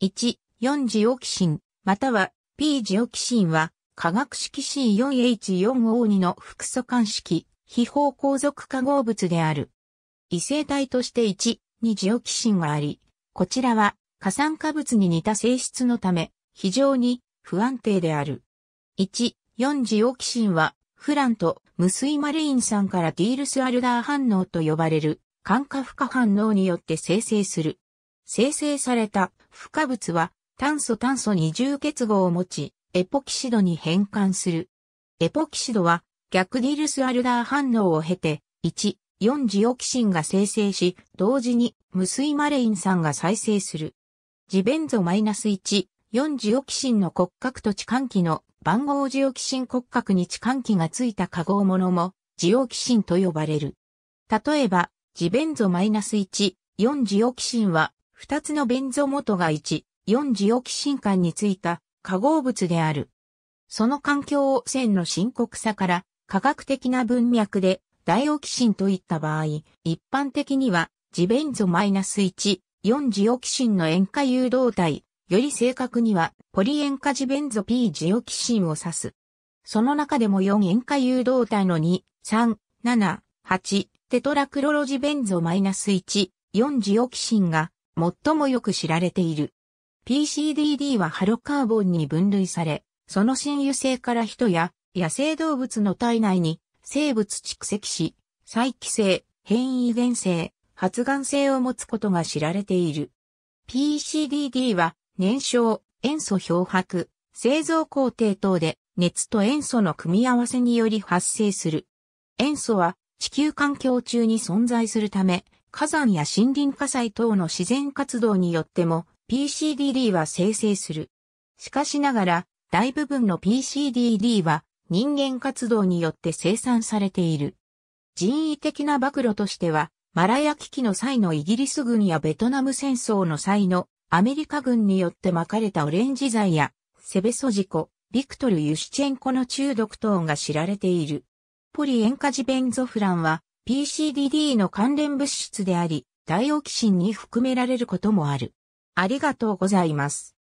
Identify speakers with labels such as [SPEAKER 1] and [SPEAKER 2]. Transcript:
[SPEAKER 1] 1、4ジオキシン、または P ジオキシンは、化学式 C4H4O2 の複素間式、非方向属化合物である。異性体として1、2ジオキシンがあり、こちらは、過酸化物に似た性質のため、非常に不安定である。1、4ジオキシンは、フランと無水マレイン酸からディールスアルダー反応と呼ばれる、環化負荷反応によって生成する。生成された不可物は炭素炭素二重結合を持ち、エポキシドに変換する。エポキシドは逆ディルスアルダー反応を経て、1、4ジオキシンが生成し、同時に無水マレイン酸が再生する。ジベンゾ -1、4ジオキシンの骨格と置換器の番号ジオキシン骨格に置換器がついた化合物もジオキシンと呼ばれる。例えば、ジベンゾ -1、4ジオキシンは二つのベンゾ元が1、4ジオキシン管についた化合物である。その環境汚染の深刻さから科学的な文脈でダイオキシンといった場合、一般的にはジベンゾマイナス -1、4ジオキシンの塩化誘導体、より正確にはポリ塩化ジベンゾ P ジオキシンを指す。その中でも4塩化誘導体の2、3、7、8、テトラクロロジベンゾマイナス -1、4ジオキシンが最もよく知られている。PCDD はハロカーボンに分類され、その親油性から人や野生動物の体内に生物蓄積し、再帰性、変異伝性、発がん性を持つことが知られている。PCDD は燃焼、塩素漂白、製造工程等で熱と塩素の組み合わせにより発生する。塩素は地球環境中に存在するため、火山や森林火災等の自然活動によっても PCDD は生成する。しかしながら、大部分の PCDD は人間活動によって生産されている。人為的な暴露としては、マラヤ危機の際のイギリス軍やベトナム戦争の際のアメリカ軍によって巻かれたオレンジ剤やセベソジコ、ビクトル・ユシチェンコの中毒等が知られている。ポリエンカジベンゾフランは PCDD の関連物質であり、ダイオキシンに含められることもある。ありがとうございます。